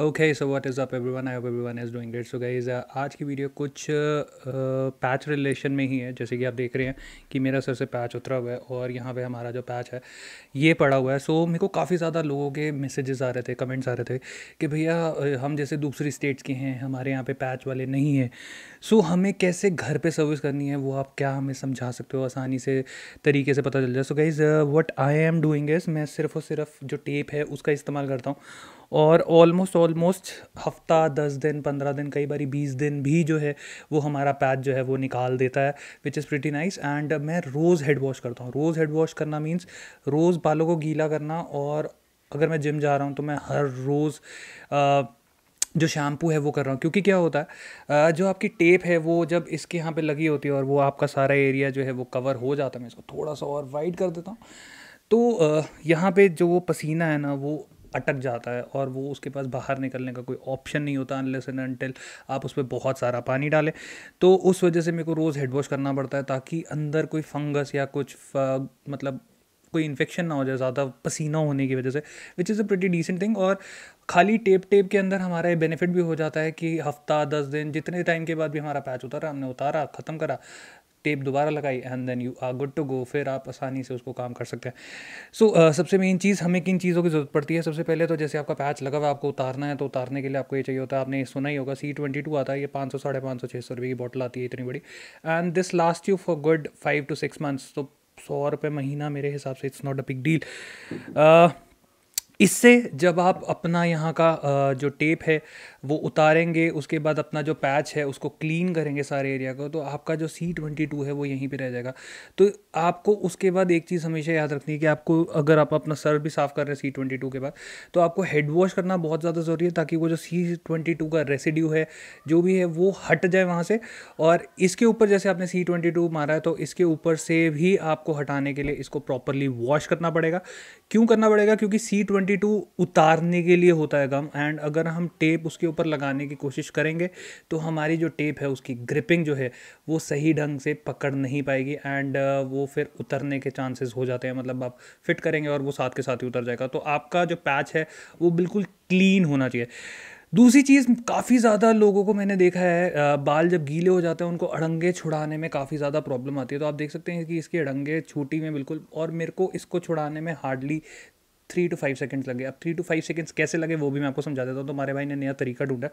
Okay so what is up everyone I hope everyone is doing great so guys आज की video कुछ patch uh, relation में ही है जैसे कि आप देख रहे हैं कि मेरा सर से पैच उतरा हुआ है और यहाँ पे हमारा जो पैच है ये पड़ा हुआ है सो so, मेरे को काफ़ी ज़्यादा लोगों के मैसेजेस आ रहे थे कमेंट्स आ रहे थे कि भैया हम जैसे दूसरी स्टेट्स के हैं हमारे यहाँ पे पैच वाले नहीं हैं सो so, हमें कैसे घर पर सर्विस करनी है वो आप क्या हमें समझा सकते हो आसानी से तरीके से पता चल जाए so guys what I am doing is मैं सिर्फ़ और सिर्फ जो टेप है उसका इस्तेमाल करता हूँ और ऑलमोस्ट ऑलमोस्ट हफ्ता दस दिन पंद्रह दिन कई बार बीस दिन भी जो है वो हमारा पैच जो है वो निकाल देता है which is pretty nice and मैं रोज़ हेड वॉश करता हूँ रोज़ हेड वॉश करना मीन्स रोज़ बालों को गीला करना और अगर मैं जिम जा रहा हूँ तो मैं हर रोज़ जो शैम्पू है वो कर रहा हूँ क्योंकि क्या होता है जो आपकी टेप है वो जब इसके यहाँ पे लगी होती है और वो आपका सारा एरिया जो है वो कवर हो जाता है मैं इसको थोड़ा सा और वाइड कर देता हूँ तो यहाँ पे जो वो पसीना है ना वो अटक जाता है और वो उसके पास बाहर निकलने का कोई ऑप्शन नहीं होता अनलेस एंड अनटिल आप उस पर बहुत सारा पानी डालें तो उस वजह से मेरे को रोज़ हेड वॉश करना पड़ता है ताकि अंदर कोई फंगस या कुछ मतलब कोई इन्फेक्शन ना हो जाए ज़्यादा पसीना होने की वजह से which is a pretty decent thing और खाली टेप टेप के अंदर हमारा ये बेनिफिट भी हो जाता है कि हफ्ता दस दिन जितने टाइम के बाद भी हमारा पैच उतारा हमने उतारा ख़त्म करा टेप दोबारा लगाई and then you are good to go फिर आप आसानी से उसको काम कर सकते हैं सो so, uh, सबसे मेन चीज़ हमें किन चीज़ों की ज़रूरत पड़ती है सबसे पहले तो जैसे आपका पैच लगा हुआ आपको उतारना है तो उतारने के लिए आपको ये चाहिए होता है आपने सुना ही होगा सी ट्वेंटी टू आता है ये पाँच सौ साढ़े पाँच सौ छः सौ रुपये की बॉटल आती है इतनी बड़ी and this last you for good five to six months तो सौ रुपये महीना मेरे हिसाब से it's not a big deal इससे जब आप अपना यहाँ का जो टेप है वो उतारेंगे उसके बाद अपना जो पैच है उसको क्लीन करेंगे सारे एरिया को तो आपका जो सी ट्वेंटी टू है वो यहीं पे रह जाएगा तो आपको उसके बाद एक चीज़ हमेशा याद रखनी है कि आपको अगर आप अपना सर भी साफ़ कर रहे हैं सी ट्वेंटी टू के बाद तो आपको हेड वॉश करना बहुत ज़्यादा ज़रूरी है ताकि वो जो सी ट्वेंटी टू का रेसिड्यू है जो भी है वो हट जाए वहाँ से और इसके ऊपर जैसे आपने सी ट्वेंटी टू मारा है तो इसके ऊपर से भी आपको हटाने के लिए इसको प्रॉपरली वॉश करना पड़ेगा क्यों करना पड़ेगा क्योंकि सी ट्वेंटी टू उतारने के लिए होता है गम एंड अगर हम टेप उसके ऊपर लगाने की कोशिश करेंगे तो हमारी जो टेप है उसकी ग्रिपिंग जो है वो सही ढंग से पकड़ नहीं पाएगी एंड uh, वो फिर उतरने के चांसेस हो जाते हैं मतलब आप फिट करेंगे और वो साथ के साथ ही उतर जाएगा तो आपका जो पैच है वो बिल्कुल क्लीन होना चाहिए दूसरी चीज़ काफ़ी ज़्यादा लोगों को मैंने देखा है uh, बाल जब गीले हो जाते हैं उनको अड़ंगे छुड़ाने में काफ़ी ज़्यादा प्रॉब्लम आती है तो आप देख सकते हैं कि इसकी अड़ंगे छूटी में बिल्कुल और मेरे को इसको छुड़ाने में hardly three to five seconds लगे अब थ्री टू फाइव सेकेंड्स कैसे लगे वो भी मैं आपको समझा देता हूँ तो हमारे भाई ने नया तरीका ढूंढा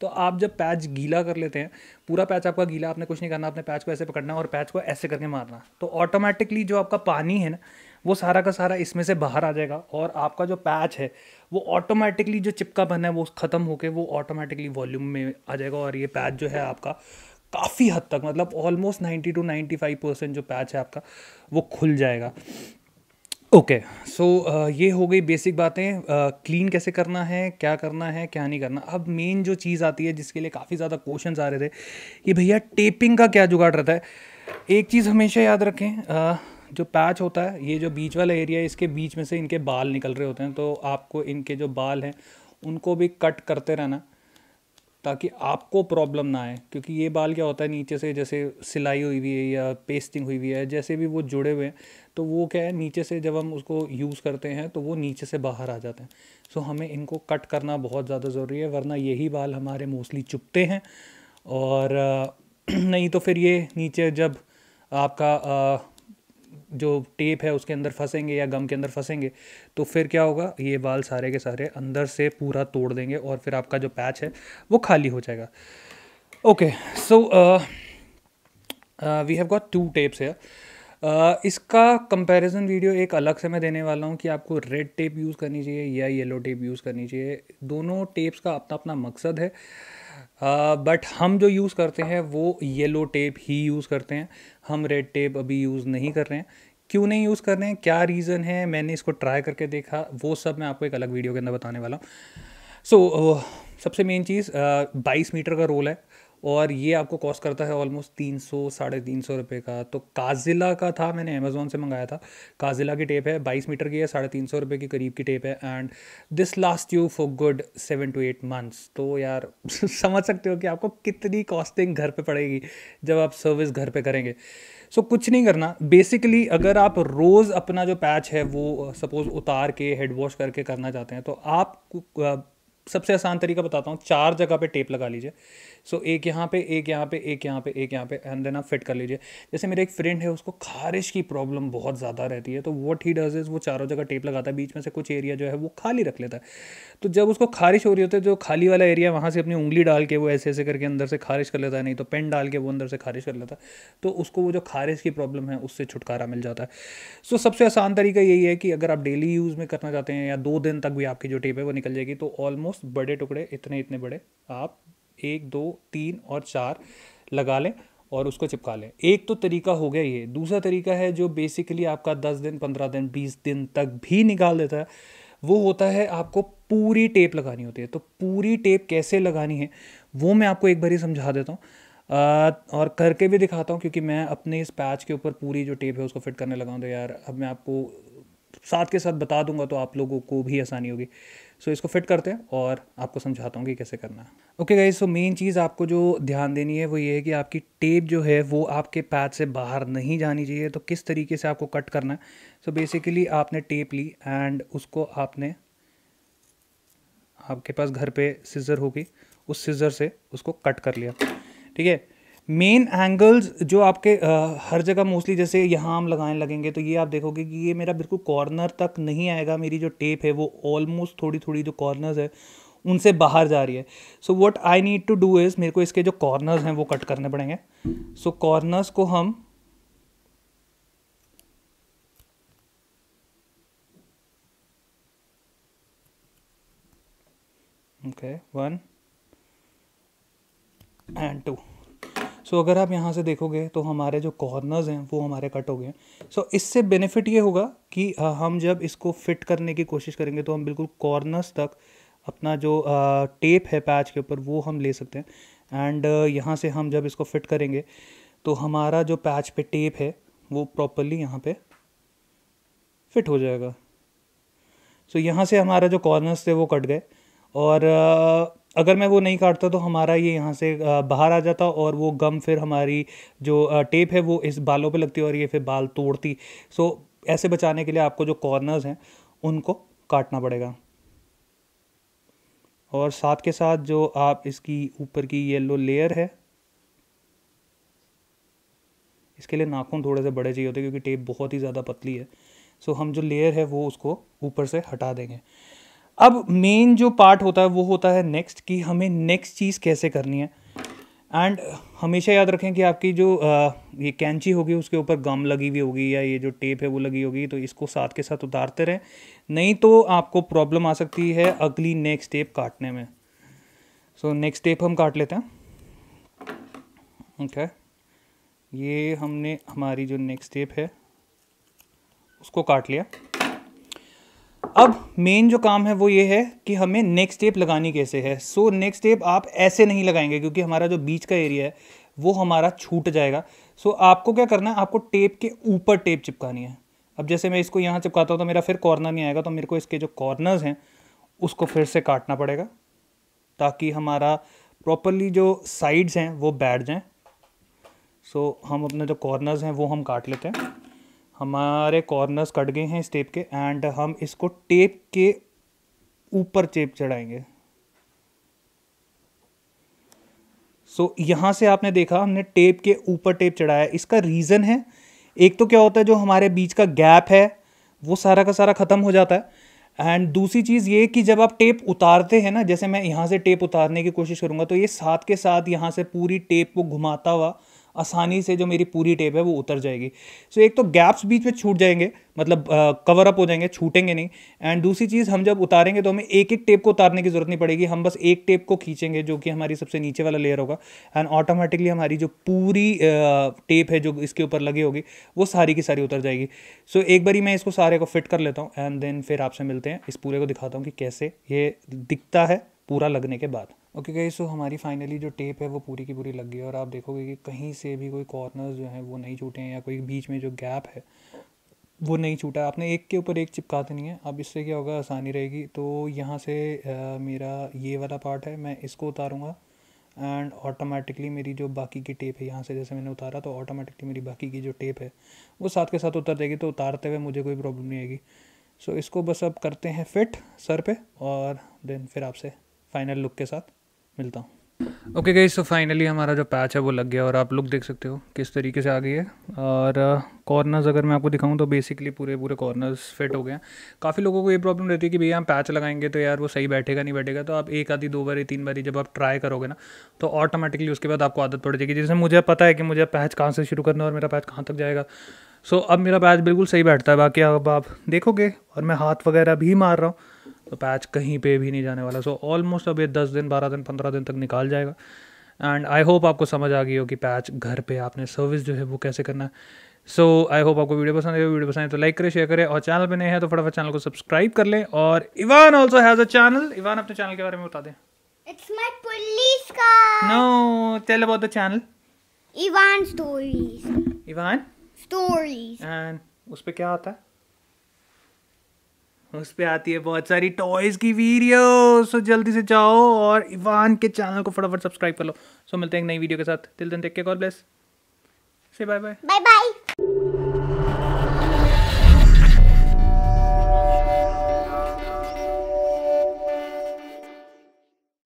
तो आप जब पैच गीला कर लेते हैं पूरा पैच आपका गीला आपने कुछ नहीं करना आपने पैच को ऐसे पकड़ना और पैच को ऐसे करके मारना तो ऑटोमेटिकली जो आपका पानी है ना वो सारा का सारा इसमें से बाहर आ जाएगा और आपका जो पैच है वो ऑटोमेटिकली जो चिपका बना है वो ख़त्म होकर वो ऑटोमेटिकली वॉल्यूम में आ जाएगा और ये पैच जो है आपका काफ़ी हद तक मतलब almost ninety to ninety five percent जो पैच है आपका वो खुल जाएगा okay okay, so so, uh, ये हो गई बेसिक बातें क्लीन uh, कैसे करना है क्या करना है क्या नहीं करना अब मेन जो चीज़ आती है जिसके लिए काफ़ी ज़्यादा क्वेश्चन आ रहे थे कि भैया टेपिंग का क्या जुगाड़ रहता है एक चीज़ हमेशा याद रखें uh, जो पैच होता है ये जो बीच वाला एरिया है इसके बीच में से इनके बाल निकल रहे होते हैं तो आपको इनके जो बाल हैं उनको भी कट करते रहना ताकि आपको प्रॉब्लम ना आए क्योंकि ये बाल क्या होता है नीचे से जैसे सिलाई हुई हुई है या पेस्टिंग हुई हुई है जैसे भी वो जुड़े हुए हैं तो वो क्या है नीचे से जब हम उसको यूज़ करते हैं तो वो नीचे से बाहर आ जाते हैं सो हमें इनको कट करना बहुत ज़्यादा ज़रूरी है वरना यही बाल हमारे मोस्टली चुपते हैं और नहीं तो फिर ये नीचे जब आपका जो टेप है उसके अंदर फंसेंगे या गम के अंदर फंसेंगे तो फिर क्या होगा ये बाल सारे के सारे अंदर से पूरा तोड़ देंगे और फिर आपका जो पैच है वो खाली हो जाएगा okay so we have got two tapes है इसका कंपैरिजन वीडियो एक अलग से मैं देने वाला हूँ कि आपको रेड टेप यूज़ करनी चाहिए या येलो टेप यूज़ करनी चाहिए दोनों टेप्स का अपना अपना मकसद है uh, बट uh, हम जो यूज़ करते हैं वो येलो टेप ही यूज़ करते हैं हम रेड टेप अभी यूज़ नहीं कर रहे हैं क्यों नहीं यूज़ कर रहे हैं क्या रीज़न है मैंने इसको ट्राई करके देखा वो सब मैं आपको एक अलग वीडियो के अंदर बताने वाला हूँ सो so, uh, सबसे मेन चीज़ uh, बाईस मीटर का रोल है और ये आपको कॉस्ट करता है ऑलमोस्ट तीन सौ साढ़े तीन सौ रुपये का तो काजिला का था मैंने अमेज़ोन से मंगाया था काजिला की टेप है बाईस मीटर की है साढ़े तीन सौ रुपये के करीब की टेप है and this last you for good seven to eight months तो यार समझ सकते हो कि आपको कितनी कॉस्टिंग घर पर पड़ेगी जब आप सर्विस घर पर करेंगे सो so, कुछ नहीं करना बेसिकली अगर आप रोज़ अपना जो पैच है वो सपोज़ uh, उतार के हेड वॉश करके करना चाहते हैं तो आप uh, सबसे आसान तरीका बताता हूँ चार जगह पे टेप लगा लीजिए सो एक यहाँ पे एक यहाँ पे एक यहाँ पे एक यहाँ पे एंड देन आप फिट कर लीजिए जैसे मेरे एक फ्रेंड है उसको खारिश की प्रॉब्लम बहुत ज़्यादा रहती है तो वॉट ही डज इज़ वो चारों जगह टेप लगाता है बीच में से कुछ एरिया जो है वो खाली रख लेता है तो जब उसको खारिश हो रही होती है जो खाली वाला एरिया वहाँ से अपनी उंगली डाल के वो ऐसे ऐसे करके अंदर से खारिश कर लेता है नहीं तो पेन डाल के वो अंदर से खारिश कर लेता है तो उसको वो जो खारिश की प्रॉब्लम है उससे छुटकारा मिल जाता है सो सबसे आसान तरीका यही है कि अगर आप डेली यूज़ में करना चाहते हैं या दो दिन तक भी आपकी जो टेप है वो निकल जाएगी तो ऑलमोस्ट ऑलमोस्ट बड़े टुकड़े इतने इतने बड़े आप एक दो तीन और चार लगा लें और उसको चिपका लें एक तो तरीका हो गया ये दूसरा तरीका है जो बेसिकली आपका दस दिन पंद्रह दिन बीस दिन तक भी निकाल देता है वो होता है आपको पूरी टेप लगानी होती है तो पूरी टेप कैसे लगानी है वो मैं आपको एक बार ही समझा देता हूँ और करके भी दिखाता हूँ क्योंकि मैं अपने इस पैच के ऊपर पूरी जो टेप है उसको फिट करने लगाऊँ तो यार अब मैं आपको साथ के साथ बता दूंगा तो आप लोगों को भी आसानी होगी सो इसको फिट करते हैं और आपको समझाता हूँ कि कैसे करना है ओके गाइज सो मेन चीज़ आपको जो ध्यान देनी है वो ये है कि आपकी टेप जो है वो आपके पैड से बाहर नहीं जानी चाहिए तो किस तरीके से आपको कट करना है सो so, बेसिकली आपने टेप ली एंड उसको आपने आपके पास घर पे सीज़र होगी उस सीज़र से उसको कट कर लिया ठीक है मेन एंगल्स जो आपके आ, हर जगह मोस्टली जैसे यहाँ हम लगाने लगेंगे तो ये आप देखोगे कि ये मेरा बिल्कुल कॉर्नर तक नहीं आएगा मेरी जो टेप है वो ऑलमोस्ट थोड़ी थोड़ी जो कॉर्नर्स है उनसे बाहर जा रही है so what I need to do is मेरे को इसके जो कॉर्नर्स हैं वो कट करने पड़ेंगे सो so, कॉर्नर्स को हम okay one and two so अगर आप यहाँ से देखोगे तो हमारे जो कॉर्नर्स हैं वो हमारे कट हो गए सो इससे बेनिफिट ये होगा कि हम जब इसको फिट करने की कोशिश करेंगे तो हम बिल्कुल कॉर्नर्स तक अपना जो टेप है पैच के ऊपर वो हम ले सकते हैं एंड यहाँ से हम जब इसको फिट करेंगे तो हमारा जो पैच पे टेप है वो प्रॉपरली यहाँ पे फिट हो जाएगा सो so, यहाँ से हमारा जो कॉर्नर्स थे वो कट गए और अगर मैं वो नहीं काटता तो हमारा ये यहाँ से बाहर आ जाता और वो गम फिर हमारी जो टेप है वो इस बालों पे लगती और ये फिर बाल तोड़ती सो ऐसे बचाने के लिए आपको जो कॉर्नर्स हैं उनको काटना पड़ेगा और साथ के साथ जो आप इसकी ऊपर की येलो लेयर है इसके लिए नाखून थोड़े से बड़े चाहिए होते हैं क्योंकि टेप बहुत ही ज़्यादा पतली है सो हम जो लेयर है वो उसको ऊपर से हटा देंगे अब मेन जो पार्ट होता है वो होता है नेक्स्ट कि हमें नेक्स्ट चीज़ कैसे करनी है एंड हमेशा याद रखें कि आपकी जो आ, ये कैंची होगी उसके ऊपर गम लगी हुई होगी या ये जो टेप है वो लगी होगी तो इसको साथ के साथ उतारते रहें नहीं तो आपको प्रॉब्लम आ सकती है अगली नेक्स्ट टेप काटने में सो नेक्स्ट टेप हम काट लेते हैं ओके okay. ये हमने हमारी जो नेक्स्ट टेप है उसको काट लिया अब मेन जो काम है वो ये है कि हमें नेक्स्ट टेप लगानी कैसे है सो नेक्स्ट टेप आप ऐसे नहीं लगाएंगे क्योंकि हमारा जो बीच का एरिया है वो हमारा छूट जाएगा सो so, आपको क्या करना है आपको टेप के ऊपर टेप चिपकानी है अब जैसे मैं इसको यहाँ चिपकाता हूँ तो मेरा फिर कॉर्नर नहीं आएगा तो मेरे को इसके जो कॉर्नर्स हैं उसको फिर से काटना पड़ेगा ताकि हमारा प्रॉपरली जो साइड्स हैं वो बैठ जाएँ सो so, हम अपने जो कॉर्नर्स हैं वो हम काट लेते हैं हमारे कॉर्नर्स कट गए हैं इस टेप के एंड हम इसको टेप के ऊपर टेप चढ़ाएंगे सो so, यहाँ से आपने देखा हमने टेप के ऊपर टेप चढ़ाया इसका रीज़न है एक तो क्या होता है जो हमारे बीच का गैप है वो सारा का सारा ख़त्म हो जाता है एंड दूसरी चीज़ ये कि जब आप टेप उतारते हैं ना जैसे मैं यहाँ से टेप उतारने की कोशिश करूँगा तो ये साथ के साथ यहाँ से पूरी टेप को घुमाता हुआ आसानी से जो मेरी पूरी टेप है वो उतर जाएगी सो so, एक तो गैप्स बीच में छूट जाएंगे मतलब कवर अप हो जाएंगे छूटेंगे नहीं एंड दूसरी चीज़ हम जब उतारेंगे तो हमें एक एक टेप को उतारने की ज़रूरत नहीं पड़ेगी हम बस एक टेप को खींचेंगे जो कि हमारी सबसे नीचे वाला लेयर होगा एंड ऑटोमेटिकली हमारी जो पूरी टेप है जो इसके ऊपर लगी होगी वो सारी की सारी उतर जाएगी सो so, एक बारी मैं इसको सारे को फिट कर लेता हूँ एंड देन फिर आपसे मिलते हैं इस पूरे को दिखाता हूँ कि कैसे ये दिखता है पूरा लगने के बाद ओके गई सो हमारी फाइनली जो टेप है वो पूरी की पूरी लग गई और आप देखोगे कि कहीं से भी कोई कॉर्नर्स जो हैं वो नहीं छूटे हैं या कोई बीच में जो गैप है वो नहीं छूटा आपने एक के ऊपर एक चिपका नहीं है अब इससे क्या होगा आसानी रहेगी तो यहाँ से आ, मेरा ये वाला पार्ट है मैं इसको उतारूँगा एंड ऑटोमेटिकली मेरी जो बाकी की टेप है यहाँ से जैसे मैंने उतारा तो ऑटोमेटिकली मेरी बाकी की जो टेप है वो साथ के साथ उतर जाएगी तो उतारते हुए मुझे कोई प्रॉब्लम नहीं आएगी सो so, इसको बस अब करते हैं फिट सर पे और देन फिर आपसे फाइनल लुक के साथ मिलता हूँ ओके गई सो फाइनली हमारा जो पैच है वो लग गया और आप लुक देख सकते हो किस तरीके से आ गई है और कॉर्नर्स uh, अगर मैं आपको दिखाऊं तो बेसिकली पूरे पूरे कॉर्नर्स फिट हो गए हैं काफ़ी लोगों को ये प्रॉब्लम रहती है कि भैया हम पैच लगाएंगे तो यार वो सही बैठेगा नहीं बैठेगा तो आप एक आधी दो बारी तीन बारी जब आप ट्राई करोगे ना तो ऑटोमेटिकली उसके बाद आपको आदत पड़ जाएगी जैसे मुझे पता है कि मुझे पैच कहाँ से शुरू करना है और मेरा पैच कहाँ तक जाएगा सो so, अब मेरा पैच बिल्कुल सही बैठता है बाकी अब आप देखोगे और मैं हाथ वगैरह भी मार रहा हूँ तो पैच कहीं पे भी नहीं जाने वाला सो ऑलमोस्ट अब ये दस दिन बारह दिन पंद्रह दिन तक निकाल जाएगा एंड आई होप आपको समझ आ गई हो कि पैच घर पे आपने सर्विस जो है वो कैसे करना है सो आई होप आपको वीडियो पसंद आए वीडियो पसंद आए तो लाइक करें शेयर करें और चैनल पर नए हैं तो फटाफट चैनल को सब्सक्राइब कर लें और Ivan also has a channel Ivan अपने चैनल के बारे में बता दें it's my police car. No tell about the channel Ivan stories Ivan stories and उस पे क्या आता है? उस पर आती है बहुत सारी टॉयज़ की वीडियो सो जल्दी से जाओ और इवान के चैनल को फटाफट सब्सक्राइब कर लो सो मिलते हैं एक नई वीडियो के साथ दिल दिन देख के गॉड ब्लेस से बाय बाय बाय बाय